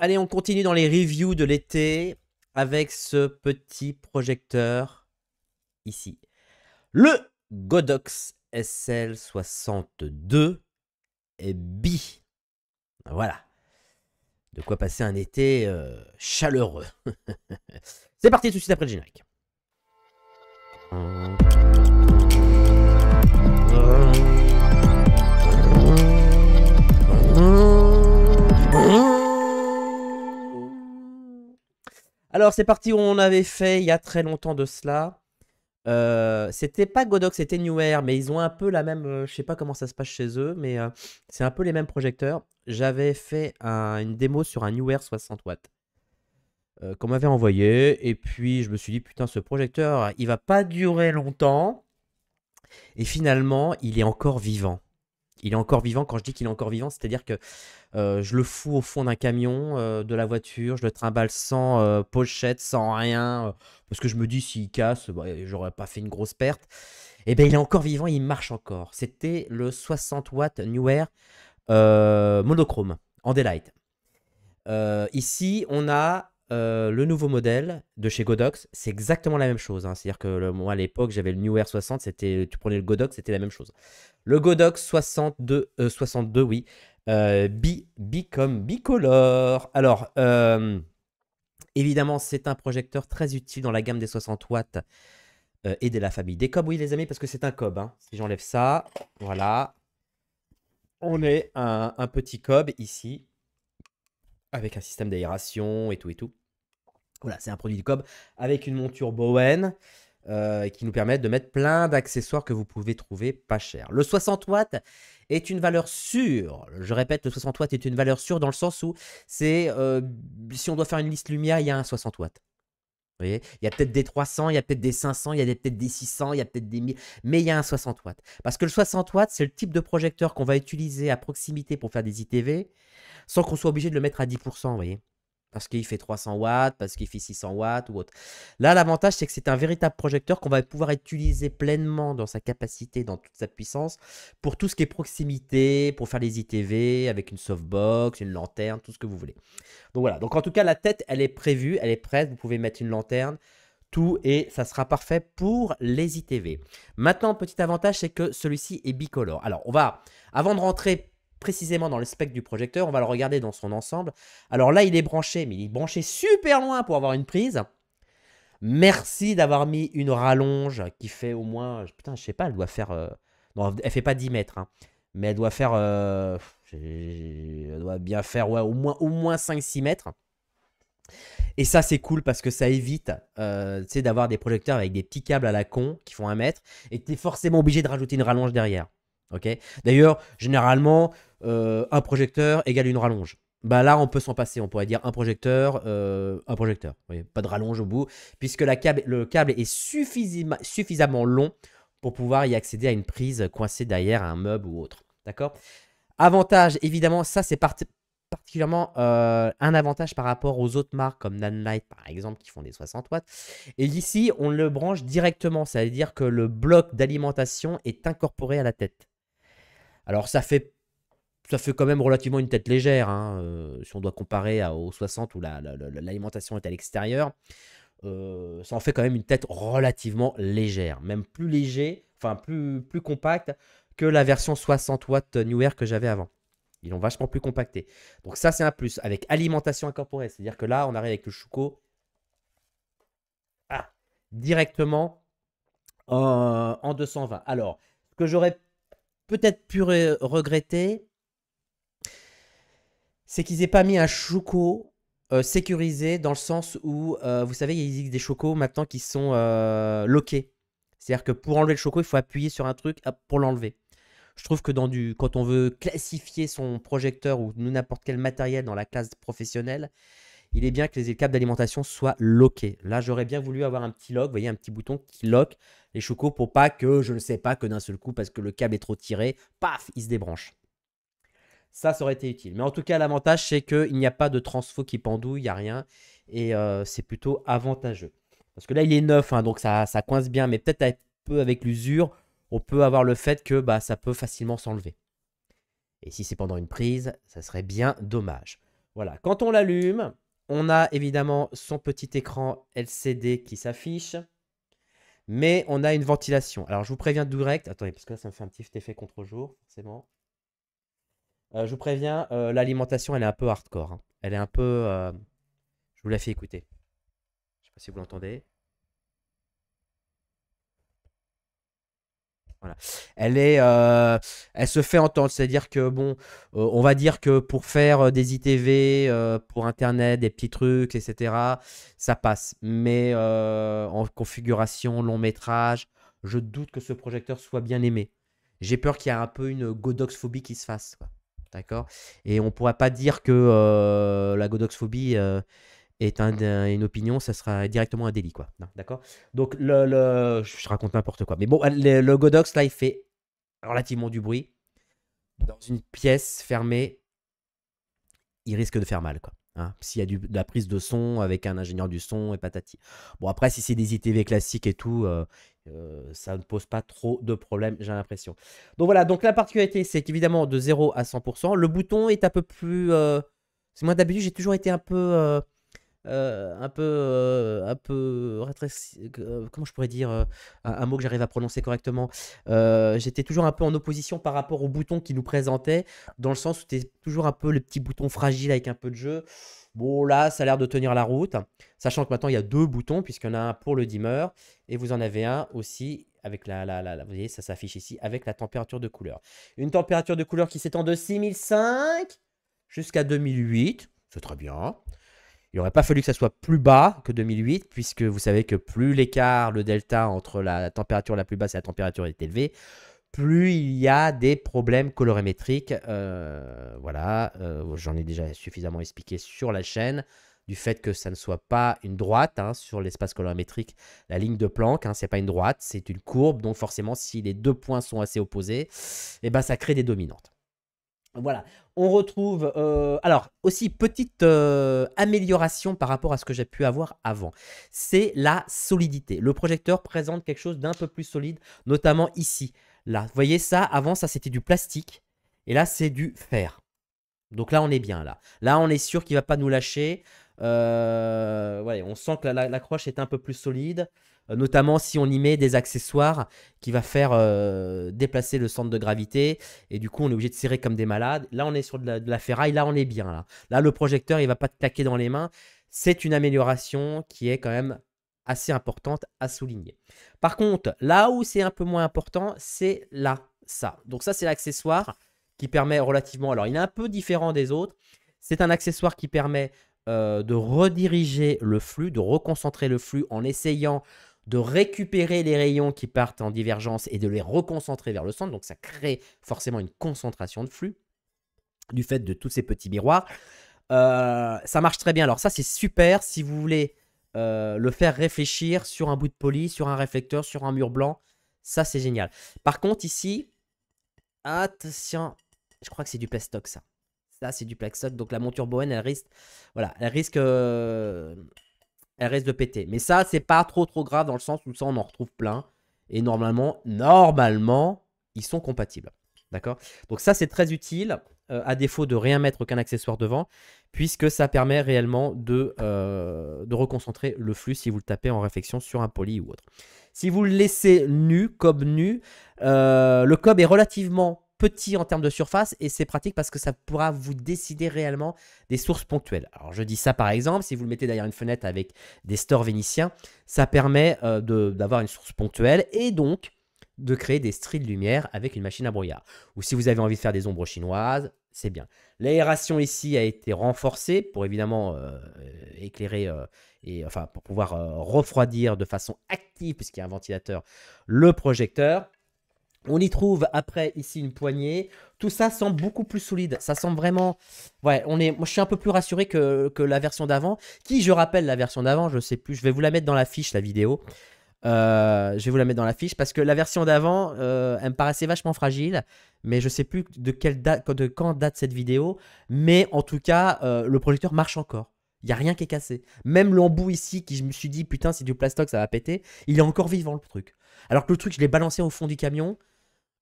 Allez, on continue dans les reviews de l'été avec ce petit projecteur ici. Le Godox SL62 bi. Voilà. De quoi passer un été euh, chaleureux. C'est parti tout de suite après le générique. Alors, c'est parti, on avait fait il y a très longtemps de cela. Euh, c'était pas Godox, c'était Air, mais ils ont un peu la même. Euh, je sais pas comment ça se passe chez eux, mais euh, c'est un peu les mêmes projecteurs. J'avais fait une démo sur un Air 60 watts qu'on m'avait envoyé, et puis je me suis dit putain, ce projecteur, il va pas durer longtemps. Et finalement, il est encore vivant il est encore vivant. Quand je dis qu'il est encore vivant, c'est-à-dire que euh, je le fous au fond d'un camion, euh, de la voiture, je le trimballe sans euh, pochette, sans rien, parce que je me dis s'il casse, bah, j'aurais pas fait une grosse perte. Et eh bien, il est encore vivant, il marche encore. C'était le 60 watts New Air monochrome en daylight. ici, on a euh, le nouveau modèle de chez Godox, c'est exactement la même chose. Hein. C'est-à-dire que moi, à l'époque, j'avais le New Air 60, c'était, tu prenais le Godox, c'était la même chose. Le Godox 62, 62 euh, oui, euh, bi, comme bicolore. Alors, évidemment, c'est un projecteur très utile dans la gamme des 60 watts et de la famille des COB. Oui, les amis, parce que c'est un COB. Hein. Si j'enlève ça, voilà. On est un petit COB ici avec un système d'aération et tout et tout. Voilà, c'est un produit de cob avec une monture Bowen euh, qui nous permet de mettre plein d'accessoires que vous pouvez trouver pas cher. Le 60 watts est une valeur sûre. Je répète, le 60 watts est une valeur sûre dans le sens où c'est euh, si on doit faire une liste lumière, il y a un 60 watts. Vous voyez il y a peut-être des 300, il y a peut-être des 500, il y a peut-être des 600, il y a peut-être des 1000, mais il y a un 60 watts. Parce que le 60 watts, c'est le type de projecteur qu'on va utiliser à proximité pour faire des ITV sans qu'on soit obligé de le mettre à 10%, vous voyez parce qu'il fait 300 watts, parce qu'il fait 600 watts ou autre. Là, l'avantage, c'est que c'est un véritable projecteur qu'on va pouvoir utiliser pleinement dans sa capacité, dans toute sa puissance, pour tout ce qui est proximité, pour faire les ITV, avec une softbox, une lanterne, tout ce que vous voulez. Donc voilà, donc en tout cas, la tête, elle est prévue, elle est prête, vous pouvez mettre une lanterne, tout, et ça sera parfait pour les ITV. Maintenant, petit avantage, c'est que celui-ci est bicolore. Alors, on va, avant de rentrer précisément dans le spectre du projecteur. On va le regarder dans son ensemble. Alors là, il est branché, mais il est branché super loin pour avoir une prise. Merci d'avoir mis une rallonge qui fait au moins... Putain, je sais pas, elle doit faire... Euh, non, elle fait pas 10 mètres, hein. mais elle doit faire... Euh, elle doit bien faire ouais, au moins, au moins 5-6 mètres. Et ça, c'est cool parce que ça évite euh, d'avoir des projecteurs avec des petits câbles à la con qui font un mètre et que tu es forcément obligé de rajouter une rallonge derrière. D'ailleurs, généralement, euh, un projecteur égale une rallonge. Bah, là, on peut s'en passer. On pourrait dire un projecteur, euh, un projecteur. pas de rallonge au bout, puisque le câble est suffisamment, long pour pouvoir y accéder à une prise coincée derrière un meuble ou autre. D'accord Avantage, évidemment, ça c'est particulièrement euh, un avantage par rapport aux autres marques comme Nanlite par exemple qui font des 60 watts. Et ici, on le branche directement, c'est-à-dire que le bloc d'alimentation est incorporé à la tête. Alors ça fait, ça fait quand même relativement une tête légère, hein, euh, si on doit comparer à, aux 60 où l'alimentation est à l'extérieur. Euh, ça en fait quand même une tête relativement légère, même plus léger, enfin plus, plus compact que la version 60 w New Air que j'avais avant. Ils l'ont vachement plus compacté. Donc ça, c'est un plus. Avec alimentation incorporée, c'est-à-dire que là, on arrive avec le chouko. Ah, directement en, en 220. Alors, ce que j'aurais peut-être plus regretter, c'est qu'ils n'aient pas mis un Choco euh, sécurisé dans le sens où, euh, vous savez, il existe des Chocos maintenant qui sont lockés. Euh, loqués. C'est-à-dire que pour enlever le Choco, il faut appuyer sur un truc pour l'enlever. Je trouve que dans du, quand on veut classifier son projecteur ou n'importe quel matériel dans la classe professionnelle, il est bien que les câbles d'alimentation soient loqués. Là, j'aurais bien voulu avoir un petit lock, vous voyez, un petit bouton qui lock les chocos pour pas que, je ne sais pas, que d'un seul coup, parce que le câble est trop tiré, paf, il se débranche. Ça, ça aurait été utile. Mais en tout cas, l'avantage, c'est qu'il n'y a pas de transfo qui pendouille, il n'y a rien. Et euh, c'est plutôt avantageux. Parce que là, il est neuf, hein, donc ça, coince bien. Mais peut-être un peu avec l'usure, on peut avoir le fait que bah, ça peut facilement s'enlever. Et si c'est pendant une prise, ça serait bien dommage. Voilà, quand on l'allume, on a évidemment son petit écran LCD qui s'affiche. Mais on a une ventilation. Alors, je vous préviens direct. Attendez, parce que là, ça me fait un petit effet contre-jour, forcément. Euh, je vous préviens, euh, l'alimentation, elle est un peu hardcore. Hein. Elle est un peu... Euh, je vous la fais écouter. Je sais pas si vous l'entendez. Voilà. Elle est, euh, elle se fait entendre, c'est-à-dire que bon, euh, on va dire que pour faire euh, des ITV, pour internet, des petits trucs, etc., ça passe. Mais en configuration long métrage, je doute que ce projecteur soit bien aimé. J'ai peur qu'il y ait un peu une godoxphobie qui se fasse. D'accord Et on ne pourrait pas dire que la godoxphobie est une opinion, ça sera directement un délit, quoi. D'accord Donc, le, le, je raconte n'importe quoi. Mais bon, le, Godox, là, il fait relativement du bruit. Dans une pièce fermée, il risque de faire mal, quoi. Hein. S'il y a de la prise de son avec un ingénieur du son et patati. Bon, après, si c'est des ITV classiques et tout, euh, euh, ça ne pose pas trop de problèmes, j'ai l'impression. Donc voilà, donc la particularité, c'est évidemment de 0 à 100%. Le bouton est un peu plus... Euh, c'est moi d'habitude, j'ai toujours été un peu euh, un peu, euh, un peu euh, comment je pourrais dire, un, mot que j'arrive à prononcer correctement. J'étais toujours un peu en opposition par rapport au bouton qui nous présentait, dans le sens où c'était toujours un peu le petit bouton fragile avec un peu de jeu. Bon, là, ça a l'air de tenir la route, sachant que maintenant il y a deux boutons, puisqu'il y en a un pour le dimmer et vous en avez un aussi avec la, la, la vous voyez, ça s'affiche ici avec la température de couleur. Une température de couleur qui s'étend de 6005 jusqu'à 2008, c'est très bien. Il n'aurait pas fallu que ça soit plus bas que 2008, puisque vous savez que plus l'écart, le delta entre la température la plus basse et la température est élevée, plus il y a des problèmes colorimétriques. Euh, voilà, euh, j'en ai déjà suffisamment expliqué sur la chaîne du fait que ça ne soit pas une droite hein, sur l'espace colorimétrique. La ligne de Planck, hein, c'est pas une droite, c'est une courbe. Donc forcément, si les deux points sont assez opposés, eh ben, ça crée des dominantes. Voilà, on retrouve... Euh, alors, aussi, petite euh, amélioration par rapport à ce que j'ai pu avoir avant. C'est la solidité. Le projecteur présente quelque chose d'un peu plus solide, notamment ici. Là, vous voyez ça, avant ça c'était du plastique, et là c'est du fer. Donc là on est bien là. Là on est sûr qu'il ne va pas nous lâcher. Euh, on sent que la, croche est un peu plus solide. Euh, notamment si on y met des accessoires qui va faire euh, déplacer le centre de gravité et du coup on est obligé de serrer comme des malades. Là on est sur de la, ferraille, là on est bien là. Là le projecteur il va pas te claquer dans les mains. C'est une amélioration qui est quand même assez importante à souligner. Par contre, là où c'est un peu moins important, c'est là, ça. Donc ça c'est l'accessoire qui permet relativement, alors il est un peu différent des autres, c'est un accessoire qui permet euh, de rediriger le flux, de reconcentrer le flux en essayant de récupérer les rayons qui partent en divergence et de les reconcentrer vers le centre. Donc ça crée forcément une concentration de flux du fait de tous ces petits miroirs. Euh, ça marche très bien. Alors ça, c'est super si vous voulez euh, le faire réfléchir sur un bout de poli, sur un réflecteur, sur un mur blanc. Ça, c'est génial. Par contre, ici, attention, je crois que c'est du plastoc, ça. Ça, c'est du plastoc. Donc la monture Bowen, elle risque, voilà, elle risque euh, elle reste de péter. Mais ça, c'est pas trop trop grave dans le sens où ça, on en retrouve plein. Et normalement, normalement, ils sont compatibles. D'accord Donc ça, c'est très utile, euh, à défaut de rien mettre qu'un accessoire devant, puisque ça permet réellement de, euh, de reconcentrer le flux si vous le tapez en réflexion sur un poly ou autre. Si vous le laissez nu, cob nu, euh, le cob est relativement petit en termes de surface et c'est pratique parce que ça pourra vous décider réellement des sources ponctuelles. Alors je dis ça par exemple, si vous le mettez derrière une fenêtre avec des stores vénitiens, ça permet euh, d'avoir une source ponctuelle et donc de créer des stries de lumière avec une machine à brouillard. Ou si vous avez envie de faire des ombres chinoises, c'est bien. L'aération ici a été renforcée pour évidemment euh, éclairer euh, et enfin pour pouvoir refroidir de façon active puisqu'il y a un ventilateur le projecteur. On y trouve après ici une poignée. Tout ça semble beaucoup plus solide. Ça semble vraiment... Ouais, on est... Moi, je suis un peu plus rassuré que, la version d'avant. Qui, je rappelle, la version d'avant, je sais plus. Je vais vous la mettre dans la fiche, la vidéo. Euh, je vais vous la mettre dans la fiche parce que la version d'avant, euh, elle me paraissait vachement fragile, mais je sais plus de quelle date, de quand date cette vidéo. Mais en tout cas, euh, le projecteur marche encore. Il n'y a rien qui est cassé. Même l'embout ici, qui je me suis dit putain, c'est du plastoc, ça va péter. Il est encore vivant le truc. Alors que le truc, je l'ai balancé au fond du camion.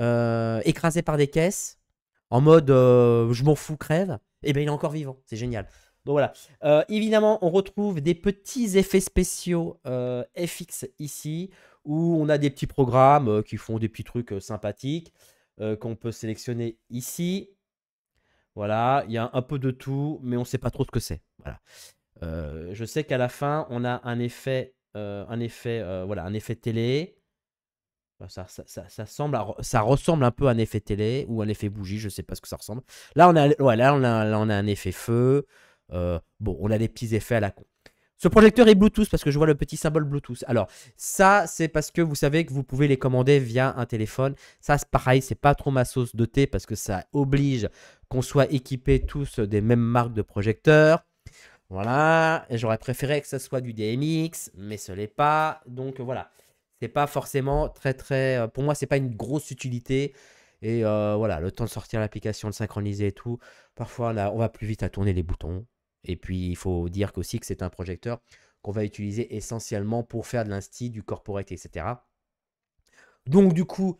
Euh, écrasé par des caisses, en mode euh, je m'en fous, crève, et eh bien il est encore vivant. C'est génial. Donc voilà. Euh, évidemment, on retrouve des petits effets spéciaux FX ici, où on a des petits programmes qui font des petits trucs sympathiques qu'on peut sélectionner ici. Voilà, il y a un peu de tout, mais on sait pas trop ce que c'est. Voilà. je sais qu'à la fin, on a un effet, un effet, voilà, un effet télé. Bah, ça, semble ça ressemble un peu à un effet télé ou un effet bougie, je sais pas ce que ça ressemble. Là, on a, on a, un effet feu. Euh, bon, on a des petits effets à la con. Ce projecteur est Bluetooth parce que je vois le petit symbole Bluetooth. Alors, ça, c'est parce que vous savez que vous pouvez les commander via un téléphone. Ça, c'est pareil, c'est pas trop ma sauce de thé parce que ça oblige qu'on soit équipés tous des mêmes marques de projecteurs. Voilà, j'aurais préféré que ce soit du DMX, mais ce n'est pas. Donc voilà c'est pas forcément très très. Euh, pour moi, c'est pas une grosse utilité. Et euh, voilà, le temps de sortir l'application, de synchroniser et tout. Parfois, là, on va plus vite à tourner les boutons. Et puis, il faut dire qu'aussi aussi que c'est un projecteur qu'on va utiliser essentiellement pour faire de l'insti, du corporate, etc. Donc, du coup,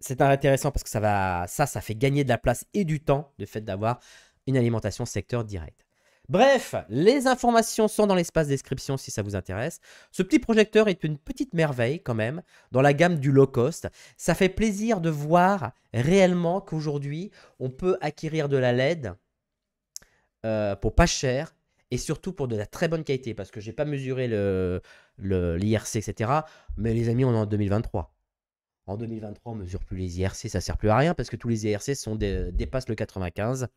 c'est intéressant parce que ça, va, ça, ça fait gagner de la place et du temps, le fait d'avoir une alimentation secteur direct. Bref, les informations sont dans l'espace description si ça vous intéresse. Ce petit projecteur est une petite merveille quand même dans la gamme du low cost. Ça fait plaisir de voir réellement qu'aujourd'hui on peut acquérir de la LED euh, pour pas cher et surtout pour de la très bonne qualité parce que je j'ai pas mesuré l'IRC etc. Mais les amis, on est en 2023. En 2023, on mesure plus les IRC, ça sert plus à rien parce que tous les IRC sont dépassent le 95.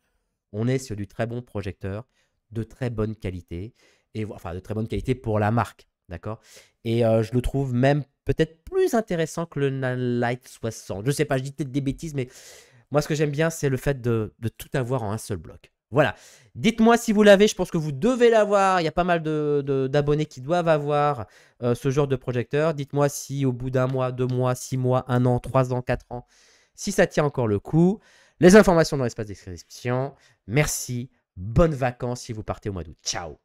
On est sur du très bon projecteur de très bonne qualité, et enfin de très bonne qualité pour la marque, d'accord Et euh, je le trouve même peut-être plus intéressant que le Nanlite 60. Je sais pas, je dis peut-être des bêtises, mais moi ce que j'aime bien, c'est le fait de, tout avoir en un seul bloc. Voilà. Dites-moi si vous l'avez, je pense que vous devez l'avoir. Il y a pas mal d'abonnés de, d'abonnés qui doivent avoir euh, ce genre de projecteur. Dites-moi si au bout d'un mois, deux mois, six mois, un an, trois ans, quatre ans, si ça tient encore le coup. Les informations dans l'espace description. Merci Bonnes vacances si vous partez au mois d'août. Ciao